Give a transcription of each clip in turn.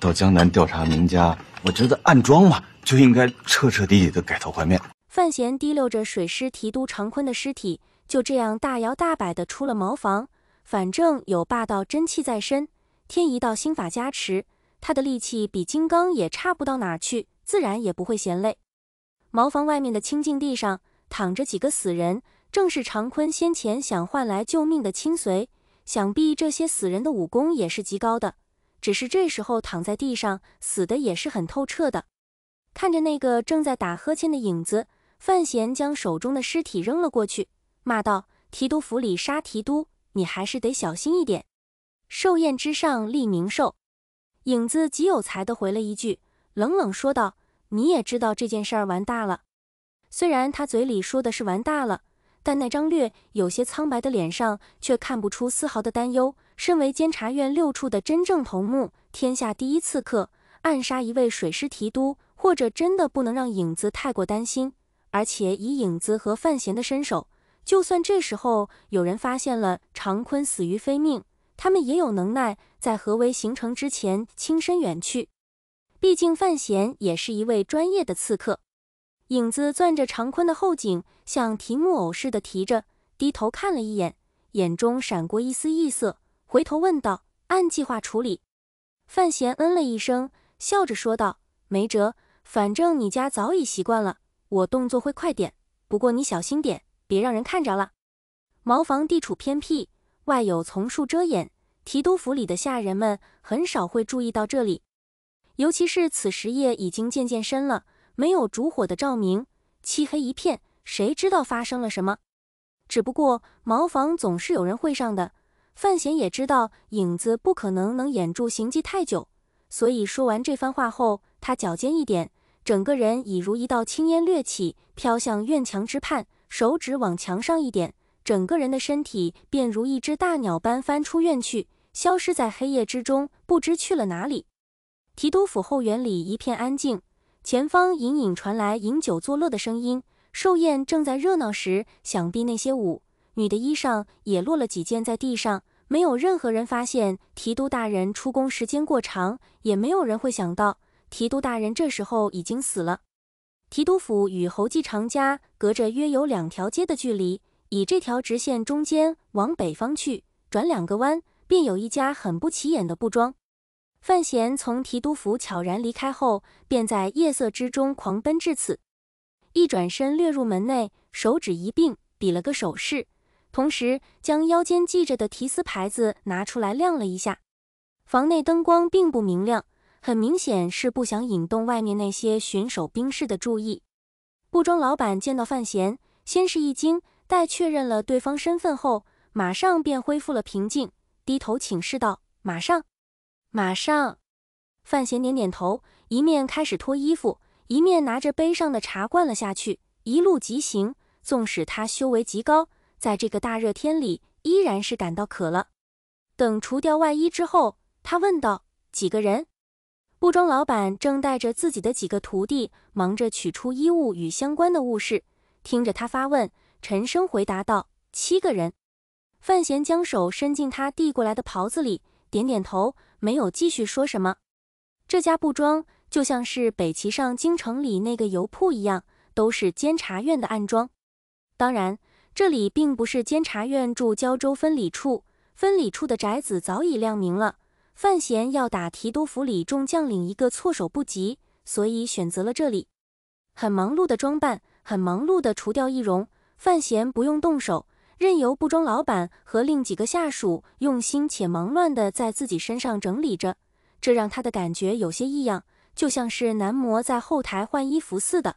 到江南调查名家，我觉得暗桩嘛就应该彻彻底底的改头换面。范闲提溜着水师提督常坤的尸体，就这样大摇大摆地出了茅房。反正有霸道真气在身，添一道心法加持，他的力气比金刚也差不到哪去，自然也不会嫌累。茅房外面的清净地上躺着几个死人，正是常坤先前想换来救命的亲随。想必这些死人的武功也是极高的。只是这时候躺在地上死的也是很透彻的。看着那个正在打呵欠的影子，范闲将手中的尸体扔了过去，骂道：“提督府里杀提督，你还是得小心一点。”寿宴之上立名寿，影子极有才的回了一句，冷冷说道：“你也知道这件事儿完大了。”虽然他嘴里说的是完大了，但那张略有些苍白的脸上却看不出丝毫的担忧。身为监察院六处的真正头目，天下第一刺客，暗杀一位水师提督，或者真的不能让影子太过担心。而且以影子和范闲的身手，就算这时候有人发现了常坤死于非命，他们也有能耐在合围形成之前轻身远去。毕竟范闲也是一位专业的刺客。影子攥着常坤的后颈，像提木偶似的提着，低头看了一眼，眼中闪过一丝异色。回头问道：“按计划处理。”范闲嗯了一声，笑着说道：“没辙，反正你家早已习惯了。我动作会快点，不过你小心点，别让人看着了。茅房地处偏僻，外有丛树遮掩，提督府里的下人们很少会注意到这里。尤其是此时夜已经渐渐深了，没有烛火的照明，漆黑一片，谁知道发生了什么？只不过茅房总是有人会上的。”范闲也知道影子不可能能掩住行迹太久，所以说完这番话后，他脚尖一点，整个人已如一道青烟掠起，飘向院墙之畔，手指往墙上一点，整个人的身体便如一只大鸟般翻出院去，消失在黑夜之中，不知去了哪里。提督府后园里一片安静，前方隐隐传来饮酒作乐的声音，寿宴正在热闹时，想必那些舞。女的衣裳也落了几件在地上，没有任何人发现。提督大人出宫时间过长，也没有人会想到提督大人这时候已经死了。提督府与侯继长家隔着约有两条街的距离，以这条直线中间往北方去，转两个弯，便有一家很不起眼的布庄。范闲从提督府悄然离开后，便在夜色之中狂奔至此，一转身掠入门内，手指一并，比了个手势。同时将腰间系着的提丝牌子拿出来亮了一下，房内灯光并不明亮，很明显是不想引动外面那些巡守兵士的注意。布庄老板见到范闲，先是一惊，待确认了对方身份后，马上便恢复了平静，低头请示道：“马上，马上。”范闲点点头，一面开始脱衣服，一面拿着杯上的茶灌了下去，一路疾行，纵使他修为极高。在这个大热天里，依然是感到渴了。等除掉外衣之后，他问道：“几个人？”布庄老板正带着自己的几个徒弟忙着取出衣物与相关的物事，听着他发问，沉声回答道：“七个人。”范闲将手伸进他递过来的袍子里，点点头，没有继续说什么。这家布庄就像是北齐上京城里那个油铺一样，都是监察院的暗庄，当然。这里并不是监察院驻胶州分理处，分理处的宅子早已亮明了。范闲要打提督府里众将领一个措手不及，所以选择了这里。很忙碌的装扮，很忙碌的除掉易容。范闲不用动手，任由布庄老板和另几个下属用心且忙乱的在自己身上整理着，这让他的感觉有些异样，就像是男模在后台换衣服似的。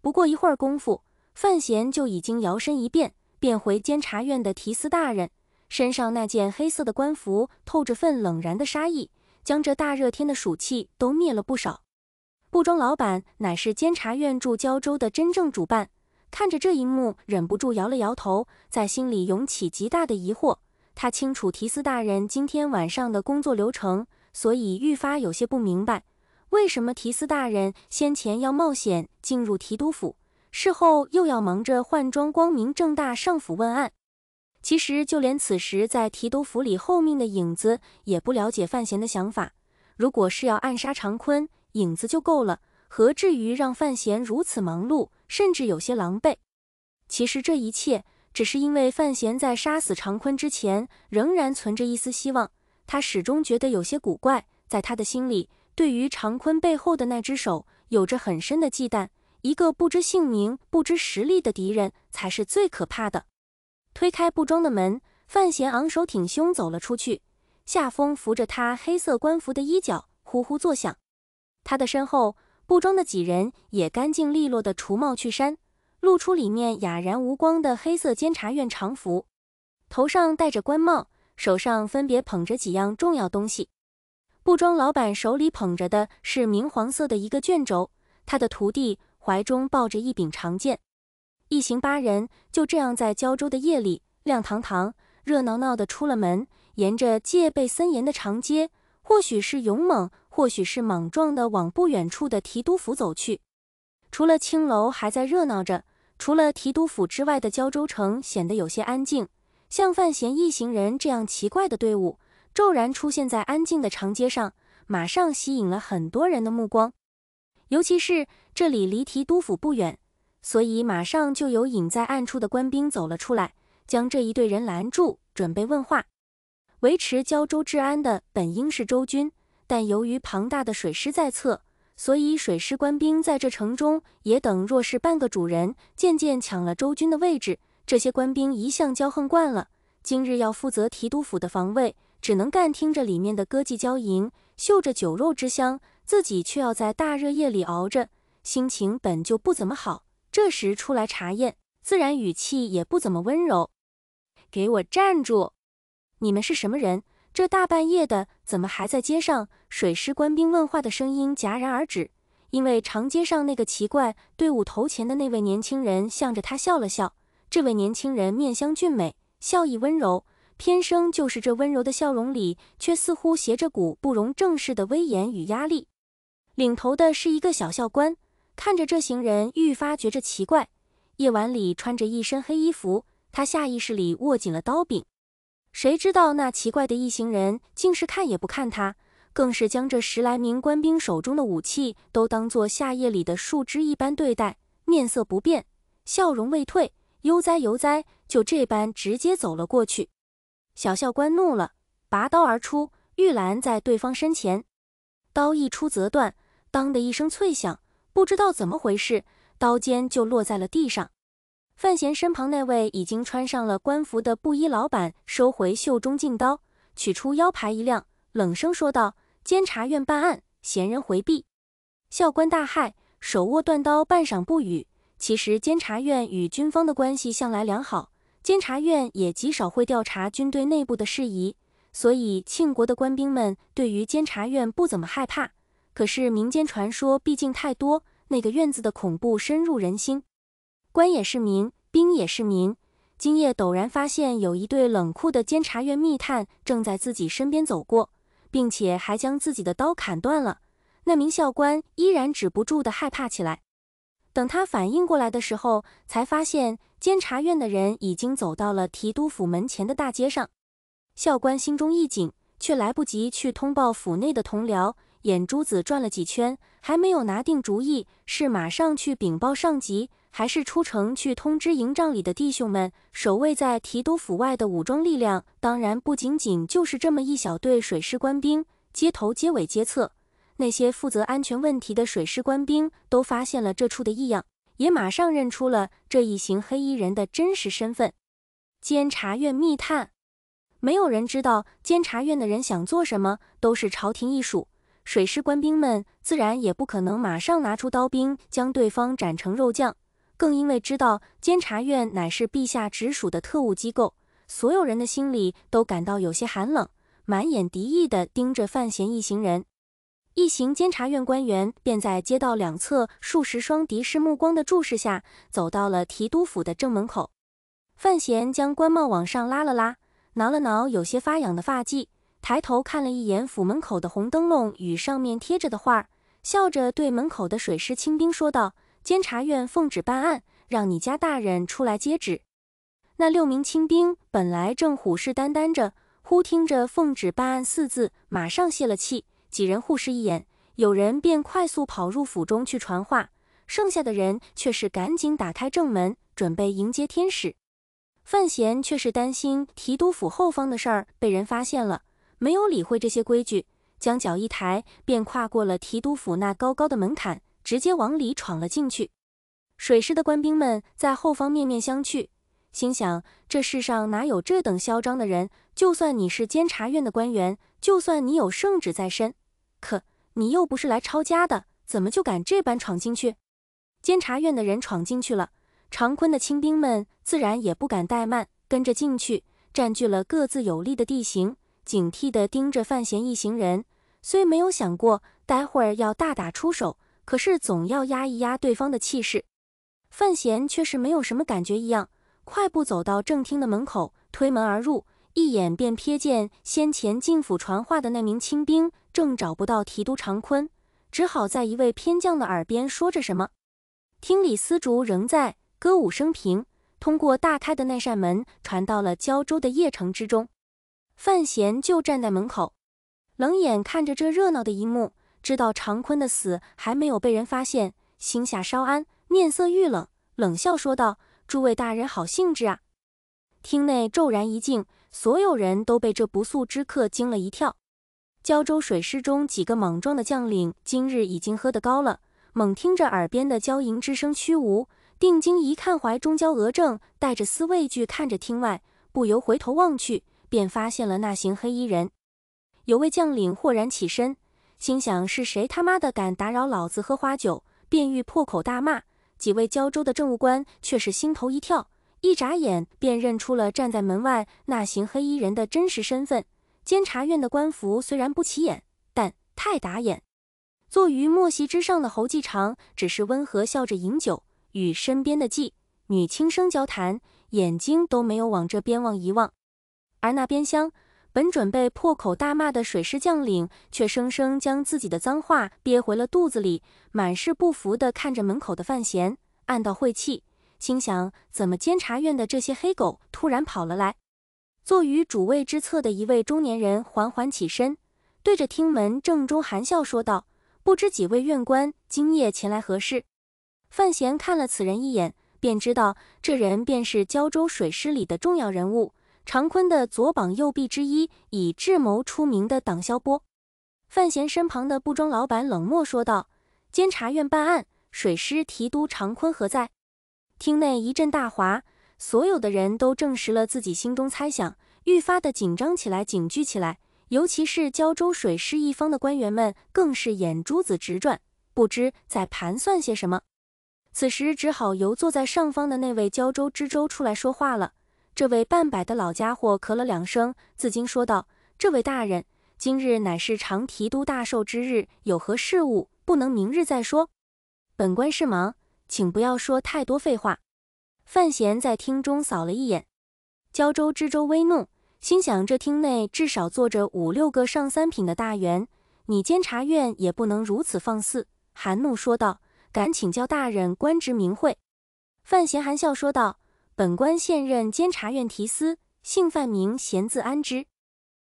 不过一会儿功夫。范闲就已经摇身一变，变回监察院的提司大人，身上那件黑色的官服透着份冷然的杀意，将这大热天的暑气都灭了不少。布庄老板乃是监察院驻胶州的真正主办，看着这一幕，忍不住摇了摇头，在心里涌起极大的疑惑。他清楚提司大人今天晚上的工作流程，所以愈发有些不明白，为什么提司大人先前要冒险进入提督府。事后又要忙着换装，光明正大上府问案。其实，就连此时在提督府里候命的影子，也不了解范闲的想法。如果是要暗杀常坤，影子就够了，何至于让范闲如此忙碌，甚至有些狼狈？其实，这一切只是因为范闲在杀死常坤之前，仍然存着一丝希望。他始终觉得有些古怪，在他的心里，对于常坤背后的那只手，有着很深的忌惮。一个不知姓名、不知实力的敌人才是最可怕的。推开布庄的门，范闲昂首挺胸走了出去。夏风扶着他黑色官服的衣角，呼呼作响。他的身后，布庄的几人也干净利落的除帽去衫，露出里面哑然无光的黑色监察院长服。头上戴着官帽，手上分别捧着几样重要东西。布庄老板手里捧着的是明黄色的一个卷轴，他的徒弟。怀中抱着一柄长剑，一行八人就这样在胶州的夜里亮堂堂、热闹闹的出了门，沿着戒备森严的长街，或许是勇猛，或许是莽撞的往不远处的提督府走去。除了青楼还在热闹着，除了提督府之外的胶州城显得有些安静。像范闲一行人这样奇怪的队伍骤然出现在安静的长街上，马上吸引了很多人的目光。尤其是这里离提督府不远，所以马上就有隐在暗处的官兵走了出来，将这一队人拦住，准备问话。维持胶州治安的本应是州军，但由于庞大的水师在侧，所以水师官兵在这城中也等若是半个主人，渐渐抢了州军的位置。这些官兵一向骄横惯了，今日要负责提督府的防卫，只能干听着里面的歌伎娇吟，嗅着酒肉之香。自己却要在大热夜里熬着，心情本就不怎么好。这时出来查验，自然语气也不怎么温柔。给我站住！你们是什么人？这大半夜的，怎么还在街上？水师官兵问话的声音戛然而止，因为长街上那个奇怪队伍头前的那位年轻人向着他笑了笑。这位年轻人面相俊美，笑意温柔，偏生就是这温柔的笑容里，却似乎携着股不容正视的威严与压力。领头的是一个小校官，看着这行人愈发觉着奇怪。夜晚里穿着一身黑衣服，他下意识里握紧了刀柄。谁知道那奇怪的一行人竟是看也不看他，更是将这十来名官兵手中的武器都当作夏夜里的树枝一般对待，面色不变，笑容未退，悠哉悠哉就这般直接走了过去。小校官怒了，拔刀而出，玉兰在对方身前，刀一出则断。当的一声脆响，不知道怎么回事，刀尖就落在了地上。范闲身旁那位已经穿上了官服的布衣老板收回袖中劲刀，取出腰牌一亮，冷声说道：“监察院办案，闲人回避。”校官大骇，手握断刀，半晌不语。其实监察院与军方的关系向来良好，监察院也极少会调查军队内部的事宜，所以庆国的官兵们对于监察院不怎么害怕。可是民间传说毕竟太多，那个院子的恐怖深入人心。官也是民，兵也是民。今夜陡然发现有一对冷酷的监察院密探正在自己身边走过，并且还将自己的刀砍断了。那名校官依然止不住的害怕起来。等他反应过来的时候，才发现监察院的人已经走到了提督府门前的大街上。校官心中一紧，却来不及去通报府内的同僚。眼珠子转了几圈，还没有拿定主意，是马上去禀报上级，还是出城去通知营帐里的弟兄们？守卫在提督府外的武装力量，当然不仅仅就是这么一小队水师官兵。街头、街尾、街侧，那些负责安全问题的水师官兵都发现了这处的异样，也马上认出了这一行黑衣人的真实身份——监察院密探。没有人知道监察院的人想做什么，都是朝廷艺术。水师官兵们自然也不可能马上拿出刀兵将对方斩成肉酱，更因为知道监察院乃是陛下直属的特务机构，所有人的心里都感到有些寒冷，满眼敌意地盯着范闲一行人。一行监察院官员便在街道两侧数十双敌视目光的注视下，走到了提督府的正门口。范闲将官帽往上拉了拉，挠了挠有些发痒的发髻。抬头看了一眼府门口的红灯笼与上面贴着的画，笑着对门口的水师清兵说道：“监察院奉旨办案，让你家大人出来接旨。”那六名清兵本来正虎视眈眈着，忽听着“奉旨办案”四字，马上泄了气。几人互视一眼，有人便快速跑入府中去传话，剩下的人却是赶紧打开正门，准备迎接天使。范闲却是担心提督府后方的事儿被人发现了。没有理会这些规矩，将脚一抬，便跨过了提督府那高高的门槛，直接往里闯了进去。水师的官兵们在后方面面相觑，心想：这世上哪有这等嚣张的人？就算你是监察院的官员，就算你有圣旨在身，可你又不是来抄家的，怎么就敢这般闯进去？监察院的人闯进去了，常坤的清兵们自然也不敢怠慢，跟着进去，占据了各自有利的地形。警惕地盯着范闲一行人，虽没有想过待会儿要大打出手，可是总要压一压对方的气势。范闲却是没有什么感觉一样，快步走到正厅的门口，推门而入，一眼便瞥见先前进府传话的那名清兵正找不到提督常坤，只好在一位偏将的耳边说着什么。厅里丝竹仍在，歌舞升平，通过大开的那扇门传到了胶州的邺城之中。范闲就站在门口，冷眼看着这热闹的一幕，知道常坤的死还没有被人发现，心下稍安，面色愈冷，冷笑说道：“诸位大人，好兴致啊！”厅内骤然一静，所有人都被这不速之客惊了一跳。胶州水师中几个莽撞的将领今日已经喝得高了，猛听着耳边的交吟之声虚无，定睛一看，怀中娇娥正带着丝畏惧看着厅外，不由回头望去。便发现了那行黑衣人，有位将领豁然起身，心想是谁他妈的敢打扰老子喝花酒，便欲破口大骂。几位胶州的政务官却是心头一跳，一眨眼便认出了站在门外那行黑衣人的真实身份。监察院的官服虽然不起眼，但太打眼。坐于墨席之上的侯继长只是温和笑着饮酒，与身边的季女轻声交谈，眼睛都没有往这边望一望。而那边厢，本准备破口大骂的水师将领，却生生将自己的脏话憋回了肚子里，满是不服地看着门口的范闲，暗道晦气，心想：怎么监察院的这些黑狗突然跑了来？坐于主位之侧的一位中年人缓缓起身，对着厅门正中含笑说道：“不知几位院官今夜前来何事？”范闲看了此人一眼，便知道这人便是胶州水师里的重要人物。常坤的左膀右臂之一，以智谋出名的党萧波，范闲身旁的布庄老板冷漠说道：“监察院办案，水师提督常坤何在？”厅内一阵大哗，所有的人都证实了自己心中猜想，愈发的紧张起来，警惧起来。尤其是胶州水师一方的官员们，更是眼珠子直转，不知在盘算些什么。此时只好由坐在上方的那位胶州知州出来说话了。这位半百的老家伙咳了两声，自惊说道：“这位大人，今日乃是长提督大寿之日，有何事务不能明日再说？本官是忙，请不要说太多废话。”范闲在厅中扫了一眼，胶州知州微怒，心想这厅内至少坐着五六个上三品的大员，你监察院也不能如此放肆。含怒说道：“敢请教大人官职名讳。”范闲含笑说道。本官现任监察院提司，姓范，名贤，字安之。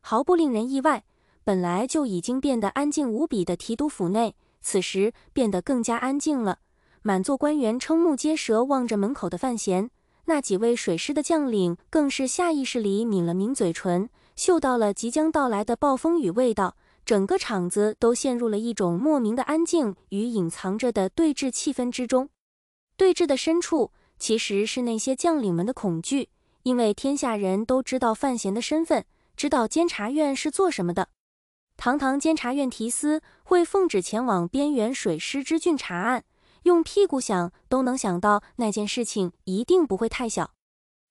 毫不令人意外，本来就已经变得安静无比的提督府内，此时变得更加安静了。满座官员瞠目结舌，望着门口的范闲；那几位水师的将领更是下意识里抿了抿嘴唇，嗅到了即将到来的暴风雨味道。整个场子都陷入了一种莫名的安静与隐藏着的对峙气氛之中。对峙的深处。其实是那些将领们的恐惧，因为天下人都知道范闲的身份，知道监察院是做什么的。堂堂监察院提司会奉旨前往边缘水师之郡查案，用屁股想都能想到那件事情一定不会太小。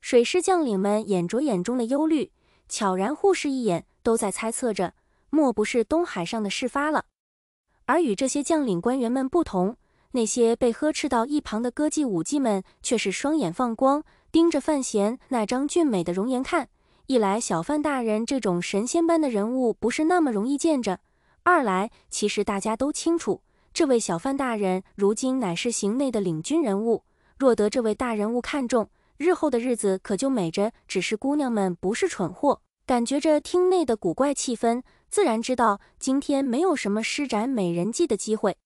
水师将领们眼着眼中的忧虑，悄然互视一眼，都在猜测着，莫不是东海上的事发了？而与这些将领官员们不同。那些被呵斥到一旁的歌妓舞妓们，却是双眼放光，盯着范闲那张俊美的容颜看。一来，小范大人这种神仙般的人物不是那么容易见着；二来，其实大家都清楚，这位小范大人如今乃是行内的领军人物，若得这位大人物看中，日后的日子可就美着。只是姑娘们不是蠢货，感觉着厅内的古怪气氛，自然知道今天没有什么施展美人计的机会。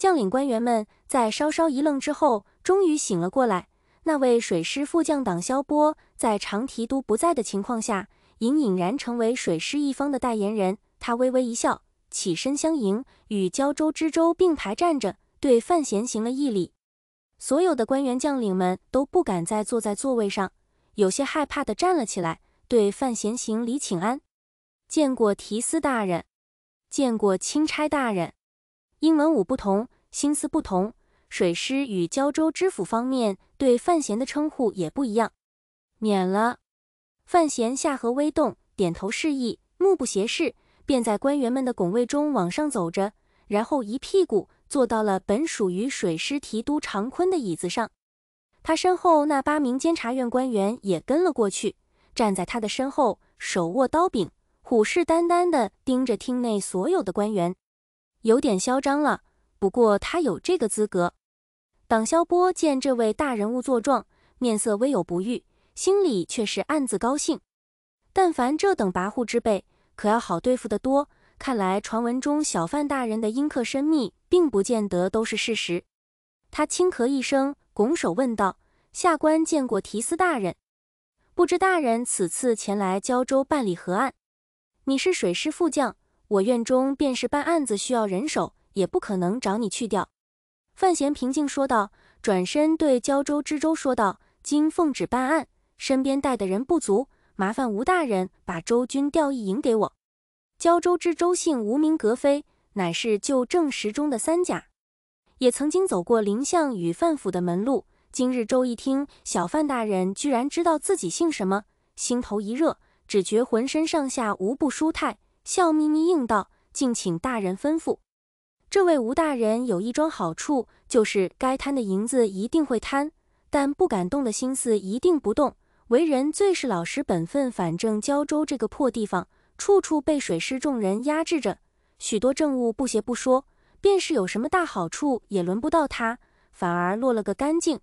将领官员们在稍稍一愣之后，终于醒了过来。那位水师副将党萧波，在长提督不在的情况下，隐隐然成为水师一方的代言人。他微微一笑，起身相迎，与胶州知州并排站着，对范闲行了一礼。所有的官员将领们都不敢再坐在座位上，有些害怕地站了起来，对范闲行礼请安：“见过提司大人，见过钦差大人。”英文武不同，心思不同。水师与胶州知府方面对范闲的称呼也不一样。免了。范闲下颌微动，点头示意，目不斜视，便在官员们的拱卫中往上走着，然后一屁股坐到了本属于水师提督常坤的椅子上。他身后那八名监察院官员也跟了过去，站在他的身后，手握刀柄，虎视眈眈地盯着厅内所有的官员。有点嚣张了，不过他有这个资格。党萧波见这位大人物作状，面色微有不悦，心里却是暗自高兴。但凡这等跋扈之辈，可要好对付得多。看来传闻中小范大人的阴刻深密，并不见得都是事实。他轻咳一声，拱手问道：“下官见过提司大人，不知大人此次前来胶州办理何案？你是水师副将。”我院中便是办案子需要人手，也不可能找你去掉。”范闲平静说道，转身对胶州知州说道：“今奉旨办案，身边带的人不足，麻烦吴大人把州军调一营给我。”胶州知州姓吴，名格飞，乃是旧正十中的三甲，也曾经走过林相与范府的门路。今日周一听小范大人居然知道自己姓什么，心头一热，只觉浑身上下无不舒泰。笑眯眯应道：“敬请大人吩咐。这位吴大人有一桩好处，就是该贪的银子一定会贪，但不敢动的心思一定不动。为人最是老实本分。反正胶州这个破地方，处处被水师众人压制着，许多政务不协不说，便是有什么大好处，也轮不到他，反而落了个干净。”